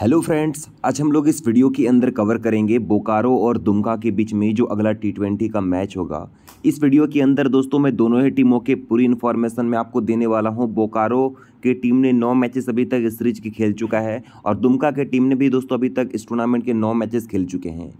hello friends आज हम लोग इस वीडियो के अंदर कवर करेंगे बोकारो और दुमका के बीच में जो अगला टी ट्वेंटी का मैच होगा इस वीडियो के अंदर दोस्तों मैं दोनों ही टीमों के पूरी इन्फॉर्मेशन मैं आपको देने वाला हूं बोकारो के टीम ने नौ मैचेस अभी तक इस सीरीज की खेल चुका है और दुमका के टीम ने भी दोस्तों अभी तक इस टूर्नामेंट के नौ मैचेस खेल चुके हैं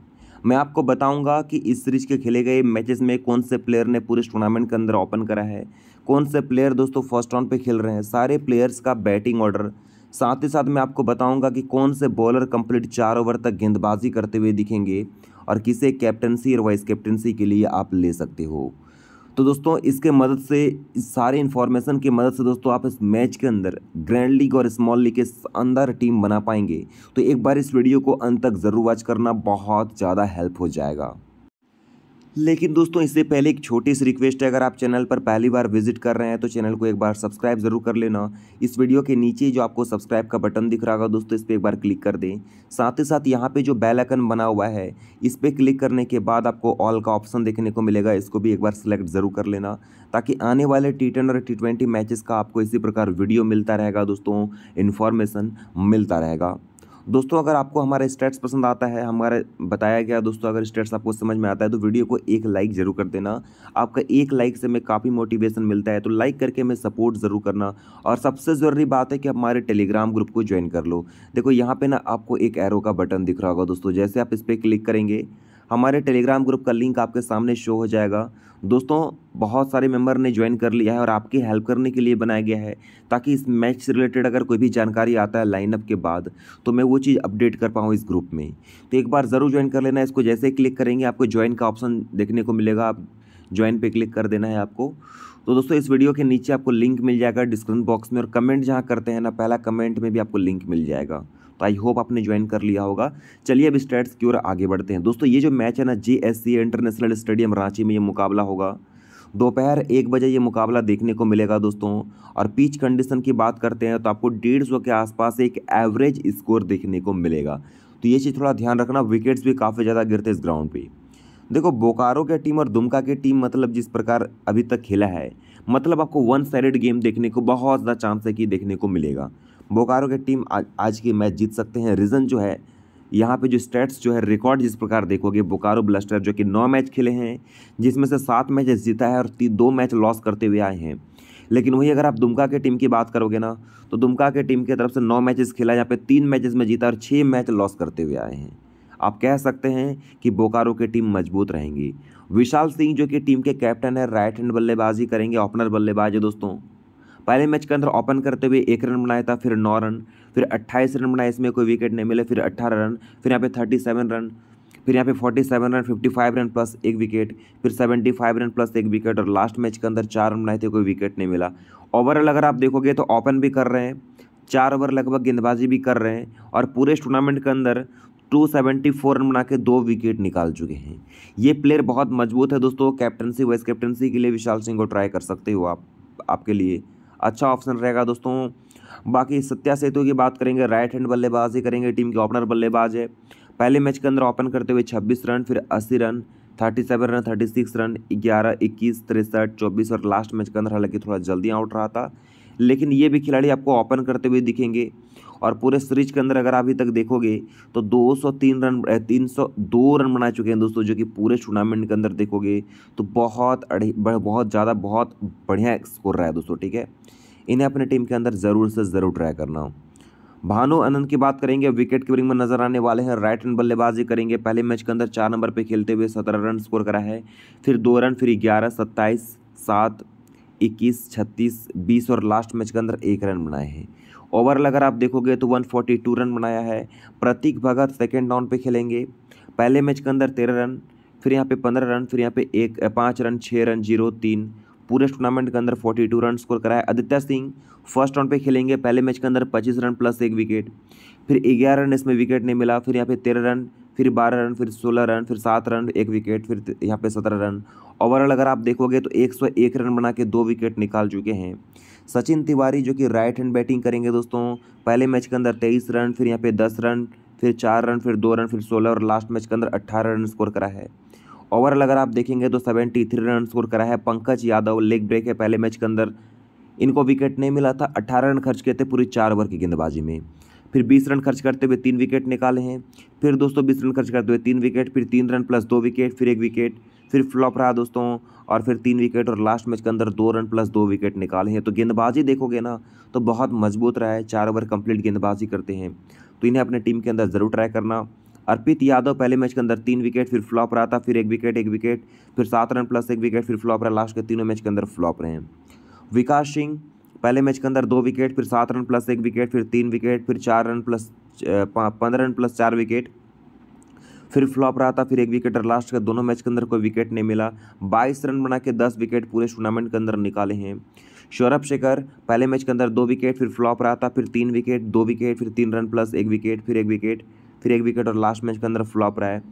मैं आपको बताऊंगा कि इस सीरीज के खेले गए मैचेस में कौन से प्लेयर ने पूरे टूर्नामेंट के अंदर ओपन करा है कौन से प्लेयर दोस्तों फर्स्ट राउंड पे खेल रहे हैं सारे प्लेयर्स का बैटिंग ऑर्डर साथ ही साथ मैं आपको बताऊंगा कि कौन से बॉलर कंप्लीट चार ओवर तक गेंदबाजी करते हुए दिखेंगे और किसे कैप्टनसी और वाइस कैप्टनसी के लिए आप ले सकते हो तो दोस्तों इसके मदद से इस सारे इन्फॉर्मेशन की मदद से दोस्तों आप इस मैच के अंदर ग्रैंड लीग और स्मॉल लीग के अंदर टीम बना पाएंगे तो एक बार इस वीडियो को अंत तक ज़रूर वॉच करना बहुत ज़्यादा हेल्प हो जाएगा लेकिन दोस्तों इससे पहले एक छोटी सी रिक्वेस्ट है अगर आप चैनल पर पहली बार विजिट कर रहे हैं तो चैनल को एक बार सब्सक्राइब जरूर कर लेना इस वीडियो के नीचे जो आपको सब्सक्राइब का बटन दिख रहा होगा दोस्तों इस पर एक बार क्लिक कर दें साथ ही साथ यहाँ पे जो बेल आइकन बना हुआ है इस पर क्लिक करने के बाद आपको ऑल का ऑप्शन देखने को मिलेगा इसको भी एक बार सिलेक्ट जरूर कर लेना ताकि आने वाले टी और टी ट्वेंटी मैचेस का आपको इसी प्रकार वीडियो मिलता रहेगा दोस्तों इन्फॉर्मेशन मिलता रहेगा दोस्तों अगर आपको हमारा स्टेट्स पसंद आता है हमारा बताया गया दोस्तों अगर स्टेट्स आपको समझ में आता है तो वीडियो को एक लाइक ज़रूर कर देना आपका एक लाइक से हमें काफ़ी मोटिवेशन मिलता है तो लाइक करके हमें सपोर्ट ज़रूर करना और सबसे ज़रूरी बात है कि हमारे टेलीग्राम ग्रुप को ज्वाइन कर लो देखो यहाँ पर ना आपको एक एरो का बटन दिख रहा होगा दोस्तों जैसे आप इस पर क्लिक करेंगे हमारे टेलीग्राम ग्रुप का लिंक आपके सामने शो हो जाएगा दोस्तों बहुत सारे मेंबर ने ज्वाइन कर लिया है और आपकी हेल्प करने के लिए बनाया गया है ताकि इस मैच से रिलेटेड अगर कोई भी जानकारी आता है लाइनअप के बाद तो मैं वो चीज़ अपडेट कर पाऊँ इस ग्रुप में तो एक बार ज़रूर ज्वाइन कर लेना है इसको जैसे क्लिक करेंगे आपको ज्वाइन का ऑप्शन देखने को मिलेगा आप ज्वाइन पर क्लिक कर देना है आपको तो दोस्तों इस वीडियो के नीचे आपको लिंक मिल जाएगा डिस्क्रिप्शन बॉक्स में और कमेंट जहाँ करते हैं ना पहला कमेंट में भी आपको लिंक मिल जाएगा आई होप आपने ज्वाइन कर लिया होगा चलिए अब स्टेट्स की ओर आगे बढ़ते हैं दोस्तों ये जो मैच है ना जे इंटरनेशनल स्टेडियम रांची में ये मुकाबला होगा दोपहर एक बजे ये मुकाबला देखने को मिलेगा दोस्तों और पिच कंडीशन की बात करते हैं तो आपको डेढ़ सौ के आसपास एक एवरेज स्कोर देखने को मिलेगा तो ये चीज़ थोड़ा ध्यान रखना विकेट्स भी काफ़ी ज़्यादा गिरते इस ग्राउंड पे देखो बोकारो की टीम और दुमका की टीम मतलब जिस प्रकार अभी तक खेला है मतलब आपको वन साइड गेम देखने को बहुत ज़्यादा चांस है कि देखने को मिलेगा बोकारो के टीम आज आज की मैच जीत सकते हैं रीज़न जो है यहाँ पे जो स्टेट्स जो है रिकॉर्ड जिस प्रकार देखोगे बोकारो ब्लस्टर जो कि नौ मैच खेले हैं जिसमें से सात मैचेस जीता है और दो मैच लॉस करते हुए आए हैं लेकिन वही अगर आप दुमका के टीम की बात करोगे ना तो दुमका के टीम की तरफ से नौ मैचेस खेला यहाँ पे तीन मैचेस में जीता और छः मैच लॉस करते हुए आए हैं आप कह सकते हैं कि बोकारो की टीम मजबूत रहेंगी विशाल सिंह जो कि टीम के कैप्टन है राइट हैंड बल्लेबाजी करेंगे ओपनर बल्लेबाज है दोस्तों पहले मैच के अंदर ओपन करते हुए एक रन बनाया था फिर नौ रन फिर अट्ठाईस रन बनाए इसमें कोई विकेट नहीं मिले फिर अट्ठारह रन फिर यहाँ पे थर्टी सेवन रन फिर यहाँ पे forty seven run fifty five run plus एक विकेट फिर सेवेंटी फाइव रन प्लस एक विकेट और लास्ट मैच के अंदर चार रन बनाए थे कोई विकेट नहीं मिला ओवरऑल अगर आप देखोगे तो ओपन भी कर रहे हैं चार ओवर लगभग गेंदबाजी भी कर रहे हैं और पूरे इस टूर्नामेंट के अंदर 274 रन बना के दो विकेट निकाल चुके हैं ये प्लेयर बहुत मजबूत है दोस्तों कैप्टनसी वाइस कैप्टनसी के लिए विशाल सिंह को ट्राई कर सकते हो आप आपके लिए अच्छा ऑप्शन रहेगा दोस्तों बाकी सत्या सेतु की बात करेंगे राइट हैंड बल्लेबाज ही करेंगे टीम के ओपनर बल्लेबाज है पहले मैच के अंदर ओपन करते हुए छब्बीस रन फिर अस्सी run thirty seven run thirty six run ग्यारह इक्कीस तिरसठ चौबीस और लास्ट मैच के अंदर हालांकि थोड़ा जल्दी आउट रहा था लेकिन ये भी खिलाड़ी आपको ओपन करते हुए दिखेंगे और पूरे सीरीज के अंदर अगर अभी तक देखोगे तो 203 रन तीन सौ दो रन बना चुके हैं दोस्तों जो कि पूरे टूर्नामेंट के अंदर देखोगे तो बहुत बहुत ज़्यादा बहुत बढ़िया स्कोर रहा है दोस्तों ठीक है इन्हें अपने टीम के अंदर ज़रूर से ज़रूर ट्राई करना भानु आनंद की बात करेंगे विकेट कीपिंग में नजर आने वाले हैं राइट हैंड बल्लेबाजी करेंगे पहले मैच के अंदर चार नंबर पे खेलते हुए सत्रह रन स्कोर करा है फिर दो रन फिर ग्यारह सत्ताईस सात इक्कीस छत्तीस बीस और लास्ट मैच के अंदर एक रन बनाए हैं ओवरऑल अगर आप देखोगे तो 142 रन बनाया है प्रतीक भगत सेकेंड डाउन पे खेलेंगे पहले मैच के अंदर तेरह रन फिर यहाँ पे पंद्रह रन फिर यहाँ पे एक पाँच रन छः रन जीरो तीन पूरे टूर्नामेंट के अंदर 42 रन स्कोर कराया आदित्य सिंह फर्स्ट राउंड पे खेलेंगे पहले मैच के अंदर 25 रन प्लस एक विकेट फिर ग्यारह रन इसमें विकेट नहीं मिला फिर यहाँ पे तेरह रन फिर बारह रन फिर सोलह रन फिर सात रन एक विकेट फिर यहाँ पे सत्रह रन ओवरऑल अगर आप देखोगे तो एक सौ एक रन बना के दो विकेट निकाल चुके हैं सचिन तिवारी जो कि राइट हैंड बैटिंग करेंगे दोस्तों पहले मैच के अंदर तेईस रन फिर यहाँ पे दस रन फिर चार रन फिर दो रन फिर सोलह और लास्ट मैच के अंदर अट्ठारह रन स्कोर करा है ओवरऑल अगर आप देखेंगे तो सेवेंटी थ्री रन स्कोर करा है पंकज यादव लेग ब्रेक है पहले मैच के अंदर इनको विकेट नहीं मिला था अट्ठारह रन खर्च किए थे पूरी चार ओवर की गेंदबाजी में फिर बीस रन खर्च करते हुए तीन विकेट निकाले हैं फिर दोस्तों बीस रन खर्च करते हुए तीन विकेट फिर तीन रन प्लस दो विकेट फिर एक विकेट फिर फ्लॉप रहा दोस्तों और फिर तीन विकेट और लास्ट मैच के अंदर दो रन प्लस दो विकेट निकाले हैं तो गेंदबाजी देखोगे ना तो बहुत मजबूत रहा है चार ओवर कंप्लीट गेंदबाजी करते हैं तो इन्हें अपने टीम के अंदर ज़रूर ट्राई करना अर्पित यादव पहले मैच के अंदर तीन विकेट फिर फ्लॉप रहा था फिर एक विकेट एक विकेट फिर सात रन प्लस एक विकेट फिर फ्लॉप रहा लास्ट के तीनों मैच के अंदर फ्लॉप रहे हैं विकास सिंह पहले मैच के अंदर दो विकेट फिर सात रन प्लस एक विकेट फिर तीन विकेट फिर चार रन प्लस पंद्रह रन प्लस चार विकेट फिर फ्लॉप रहा था फिर एक विकेट लास्ट का दोनों मैच के अंदर कोई विकेट नहीं मिला बाईस रन बना के दस विकेट पूरे टूर्नामेंट के अंदर निकाले हैं सौरभ शेखर पहले मैच के अंदर दो विकेट फिर फ्लॉप रहा था फिर तीन विकेट दो विकेट फिर तीन रन प्लस एक विकेट फिर एक विकेट फिर एक विकेट और लास्ट मैच के अंदर फ्लॉप रहा है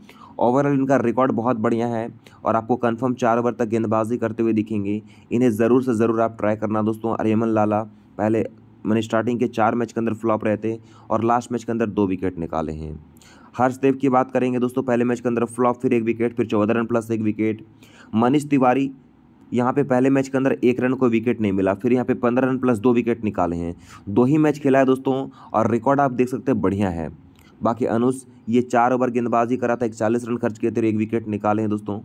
ओवरऑल इनका रिकॉर्ड बहुत बढ़िया है और आपको कंफर्म चार ओवर तक गेंदबाजी करते हुए दिखेंगे इन्हें ज़रूर से ज़रूर आप ट्राई करना दोस्तों अरियमन लाला पहले मैंने स्टार्टिंग के चार मैच के अंदर फ्लॉप रहे थे और लास्ट मैच के अंदर दो विकेट निकाले हैं हर्षदेव की बात करेंगे दोस्तों पहले मैच के अंदर फ्लॉप फिर एक विकेट फिर चौदह रन प्लस एक विकेट मनीष तिवारी यहाँ पे पहले मैच के अंदर एक रन को विकेट नहीं मिला फिर यहाँ पे पंद्रह रन प्लस दो विकेट निकाले हैं दो ही मैच खेला है दोस्तों और रिकॉर्ड आप देख सकते हैं बढ़िया है बाकी अनुज ये चार ओवर गेंदबाजी करा था इकचालीस रन खर्च किए थे एक विकेट निकाले हैं दोस्तों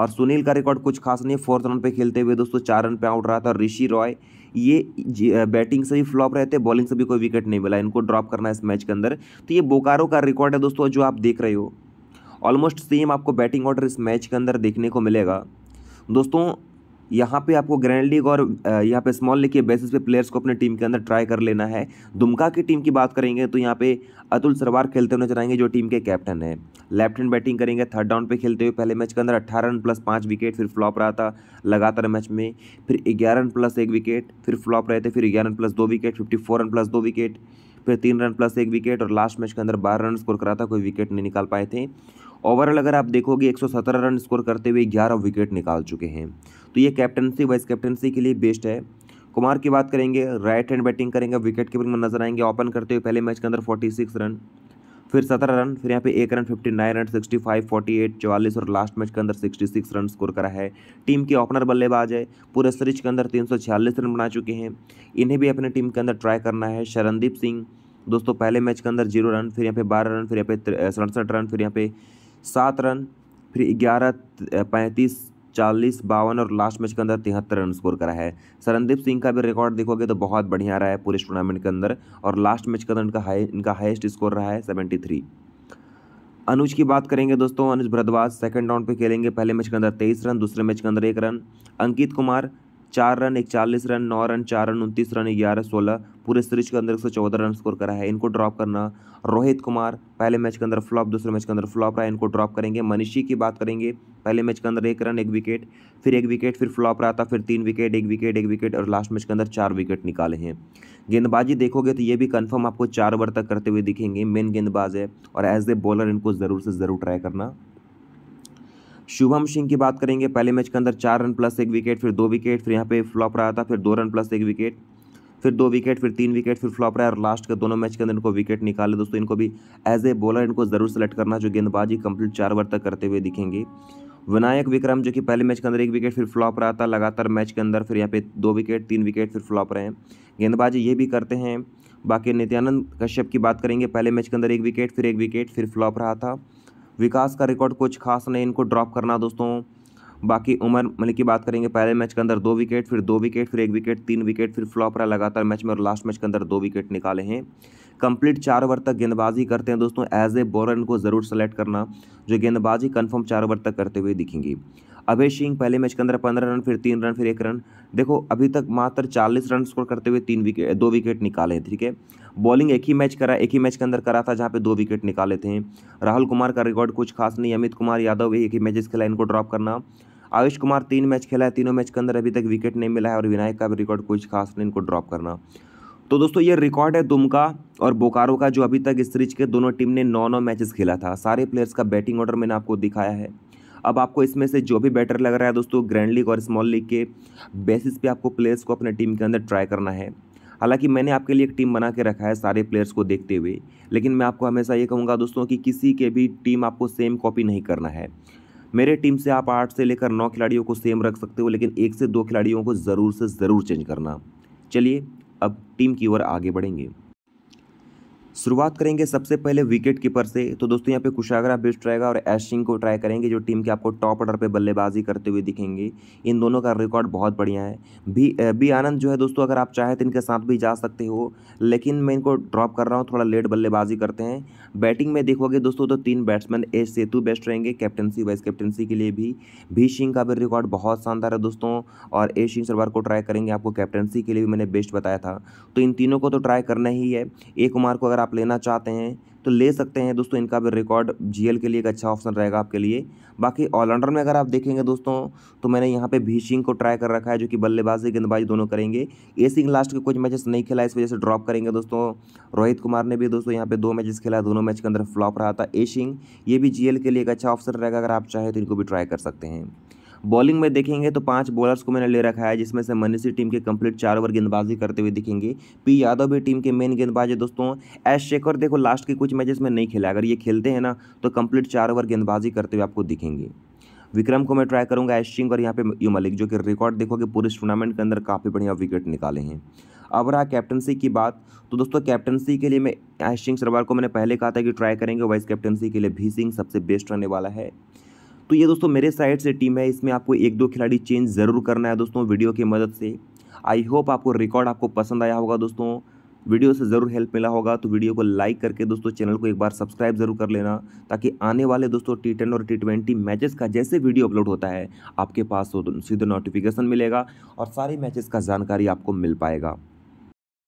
और सुनील का रिकॉर्ड कुछ खास नहीं है फोर्थ रन पे खेलते हुए दोस्तों चार रन पे आउट रहा था ऋषि रॉय ये बैटिंग से भी फ्लॉप रहते हैं बॉलिंग से भी कोई विकेट नहीं मिला इनको ड्रॉप करना है इस मैच के अंदर तो ये बोकारो का रिकॉर्ड है दोस्तों जो आप देख रहे हो ऑलमोस्ट सेम आपको बैटिंग ऑर्डर इस मैच के अंदर देखने को मिलेगा दोस्तों यहाँ पे आपको ग्रैंड लीग और यहाँ पे स्मॉल लीग के बेसिस पे प्लेयर्स को अपने टीम के अंदर ट्राई कर लेना है दुमका की टीम की बात करेंगे तो यहाँ पे अतुल सरवार खेलते हुए नजर आएंगे जो टीम के कैप्टन है लेफ्ट हैंड बैटिंग करेंगे थर्ड डाउन पे खेलते हुए पहले मैच के अंदर अट्ठारह रन प्लस पाँच विकेट फिर फ्लॉप रहा था लगातार मैच में फिर ग्यारह रन प्लस एक विकेट फिर फ्लॉप रहे थे फिर ग्यारह रन प्लस दो wicket fifty four run plus दो विकेट फिर तीन रन प्लस एक विकेट और लास्ट मैच के अंदर बारह रन स्कोर करा था कोई विकेट नहीं निकाल पाए थे ओवरऑल अगर आप देखोगे 117 रन स्कोर करते हुए ग्यारह विकेट निकाल चुके हैं तो ये कैप्टनसी वाइस कैप्टनसी के लिए बेस्ट है कुमार की बात करेंगे राइट हैंड बैटिंग करेंगे विकेट कीपिंग में नजर आएंगे ओपन करते हुए पहले मैच के अंदर 46 रन फिर 17 रन फिर यहाँ पे एक रन 59 रन 65 48 44 और लास्ट मैच के अंदर 66 रन स्कोर करा है टीम के ओपनर बल्लेबाज है पूरे सीरीज के अंदर 346 रन बना चुके हैं इन्हें भी अपने टीम के अंदर ट्राई करना है शरणदीप सिंह दोस्तों पहले मैच के अंदर जीरो रन फिर यहाँ पे बारह रन फिर यहाँ पे सड़सठ रन फिर यहाँ पे सात रन फिर ग्यारह पैंतीस चालीस बावन और लास्ट मैच के अंदर तिहत्तर रन स्कोर करा है सरनदीप सिंह का भी रिकॉर्ड देखोगे तो बहुत बढ़िया रहा है पूरे टूर्नामेंट के अंदर और लास्ट मैच के अंदर इनका हाई इनका हाईएस्ट स्कोर रहा है सेवेंटी थ्री अनुज की बात करेंगे दोस्तों अनुज भरद्वाज सेकंड राउंड पे खेलेंगे पहले मैच के अंदर तेईस रन दूसरे मैच के अंदर एक रन अंकित कुमार चार रन इकचालीस रन नौ रन चार रन उनतीस रन ग्यारह सोलह पूरे सीरीज के अंदर एक सौ चौदह रन स्कोर करा है इनको ड्रॉप करना रोहित कुमार पहले मैच के अंदर फ्लॉप दूसरे मैच के अंदर फ्लॉप रहा इनको ड्रॉप करेंगे मनीषी की बात करेंगे पहले मैच के अंदर एक रन एक विकेट फिर एक विकेट फिर फ्लॉप रहा था फिर तीन विकेट एक विकेट एक विकेट और लास्ट मैच के अंदर चार विकेट निकाले हैं गेंदबाजी देखोगे तो ये भी कन्फर्म आपको चार ओवर तक करते हुए दिखेंगे मेन गेंदबाज है और एज ए बॉलर इनको ज़रूर से ज़रूर ट्राई करना शुभम सिंह की बात करेंगे पहले मैच के अंदर चार रन प्लस एक विकेट फिर दो विकेट फिर यहाँ पे फ्लॉप रहा था फिर दो रन प्लस एक विकेट फिर दो विकेट फिर तीन विकेट फिर फ्लॉप रहा और लास्ट के दोनों मैच के अंदर इनको विकेट निकाले दोस्तों इनको भी एज ए बॉलर इनको ज़रूर सेलेक्ट करना जो गेंदबाजी कंप्लीट चार ओवर तक करते हुए दिखेंगे विनायक विक्रम जो कि पहले मैच के अंदर एक विकेट फिर फ्लॉप रहा था लगातार मैच के अंदर फिर यहाँ पे दो विकेट तीन विकेट फिर फ्लॉप रहे हैं गेंदबाजी ये भी करते हैं बाकी नित्यानंद कश्यप की बात करेंगे पहले मैच के अंदर एक विकेट फिर एक विकेट फिर फ्लॉप रहा था विकास का रिकॉर्ड कुछ खास नहीं इनको ड्रॉप करना दोस्तों बाकी उमर मलिक की बात करेंगे पहले मैच के अंदर दो विकेट फिर दो विकेट फिर एक विकेट तीन विकेट फिर फ्लॉप रहा लगातार मैच में और लास्ट मैच के अंदर दो विकेट निकाले हैं कंप्लीट चार ओवर तक गेंदबाजी करते हैं दोस्तों एज ए बॉलर इनको ज़रूर सेलेक्ट करना जो गेंदबाजी कन्फर्म चार ओवर तक करते हुए दिखेंगी अभय सिंह पहले मैच के अंदर पंद्रह रन फिर तीन रन फिर एक रन देखो अभी तक मात्र चालीस रन स्कोर करते हुए तीन विकेट दो विकेट निकाले हैं ठीक है बॉलिंग एक ही मैच करा एक ही मैच के अंदर करा था जहाँ पे दो विकेट निकाले थे राहुल कुमार का रिकॉर्ड कुछ खास नहीं अमित कुमार यादव एक ही मैचेस खेला इनको ड्रॉप करना आयुष कुमार तीन मैच खेला है तीनों मैच के अंदर अभी तक विकेट नहीं मिला है और विनायक का भी रिकॉर्ड कुछ खास नहीं इनको ड्रॉप करना तो दोस्तों ये रिकॉर्ड है दुमका और बोकारो का जो अभी तक इस सीरीज के दोनों टीम ने नौ नौ मैचेस खेला था सारे प्लेयर्स का बैटिंग ऑर्डर मैंने आपको दिखाया है अब आपको इसमें से जो भी बेटर लग रहा है दोस्तों ग्रैंड लीग और स्मॉल लीग के बेसिस पे आपको प्लेयर्स को अपने टीम के अंदर ट्राई करना है हालांकि मैंने आपके लिए एक टीम बना के रखा है सारे प्लेयर्स को देखते हुए लेकिन मैं आपको हमेशा ये कहूँगा दोस्तों कि किसी के भी टीम आपको सेम कॉपी नहीं करना है मेरे टीम से आप आठ से लेकर नौ खिलाड़ियों को सेम रख सकते हो लेकिन एक से दो खिलाड़ियों को ज़रूर से ज़रूर चेंज करना चलिए अब टीम की ओर आगे बढ़ेंगे शुरुआत करेंगे सबसे पहले विकेट कीपर से तो दोस्तों यहाँ पे कुशागरा बेस्ट रहेगा और एशिंग को ट्राई करेंगे जो टीम के आपको टॉप ऑर्डर पे बल्लेबाजी करते हुए दिखेंगे इन दोनों का रिकॉर्ड बहुत बढ़िया है भी बी आनंद जो है दोस्तों अगर आप चाहें तो इनके साथ भी जा सकते हो लेकिन मैं इनको ड्रॉप कर रहा हूँ थोड़ा लेट बल्लेबाजी करते हैं बैटिंग में देखोगे दोस्तों तो तीन बैट्समैन एस सेतु बेस्ट रहेंगे कैप्टनसी वाइस कैप्टनसी के लिए भी भी सिंह का भी रिकॉर्ड बहुत शानदार है दोस्तों और ए सिंह सरवार को ट्राई करेंगे आपको कैप्टनसी के लिए भी मैंने बेस्ट बताया था तो इन तीनों को तो ट्राई करना ही है ए कुमार को अगर आप आप लेना चाहते हैं तो ले सकते हैं दोस्तों इनका भी रिकॉर्ड जीएल के लिए एक अच्छा ऑप्शन रहेगा आपके लिए बाकी ऑलराउंडर में अगर आप देखेंगे दोस्तों तो मैंने यहाँ पे भी सिंह को ट्राई कर रखा है जो कि बल्लेबाजी गेंदबाजी दोनों करेंगे ए सिंह लास्ट के कुछ मैचेस नहीं खेला इस वजह से ड्रॉप करेंगे दोस्तों रोहित कुमार ने भी दोस्तों यहाँ पे दो मैचेस खेला दोनों मैच के अंदर फ्लॉप रहा था ए सिंह ये भी जी के लिए एक अच्छा ऑप्शन रहेगा अगर आप चाहें तो इनको भी ट्राई कर सकते हैं बॉलिंग में देखेंगे तो पांच बॉलर्स को मैंने ले रखा है जिसमें से मनीषी टीम के कंप्लीट चार ओवर गेंदबाजी करते हुए दिखेंगे पी यादव भी टीम के मेन गेंदबाज है दोस्तों एस शेखर देखो लास्ट के कुछ मैचेस में नहीं खेला अगर ये खेलते हैं ना तो कंप्लीट चार ओवर गेंदबाजी करते हुए आपको दिखेंगे विक्रम को मैं ट्राई करूंगा एशिंग और यहाँ पे यू मलिक जो कि रिकॉर्ड देखोगे पूरे टूर्नामेंट के अंदर काफ़ी बढ़िया विकेट निकाले हैं अब रहा कैप्टनसी की बात तो दोस्तों कैप्टनसी के लिए मैं एशिंग सरवार को मैंने पहले कहा था कि ट्राई करेंगे वाइस कैप्टनसी के लिए भी सिंह सबसे बेस्ट रहने वाला है तो ये दोस्तों मेरे साइड से टीम है इसमें आपको एक दो खिलाड़ी चेंज ज़रूर करना है दोस्तों वीडियो की मदद से आई होप आपको रिकॉर्ड आपको पसंद आया होगा दोस्तों वीडियो से ज़रूर हेल्प मिला होगा तो वीडियो को लाइक करके दोस्तों चैनल को एक बार सब्सक्राइब जरूर कर लेना ताकि आने वाले दोस्तों टी टेन और टी ट्वेंटी मैचेस का जैसे वीडियो अपलोड होता है आपके पास सीधे नोटिफिकेशन मिलेगा और सारे मैचेस का जानकारी आपको मिल पाएगा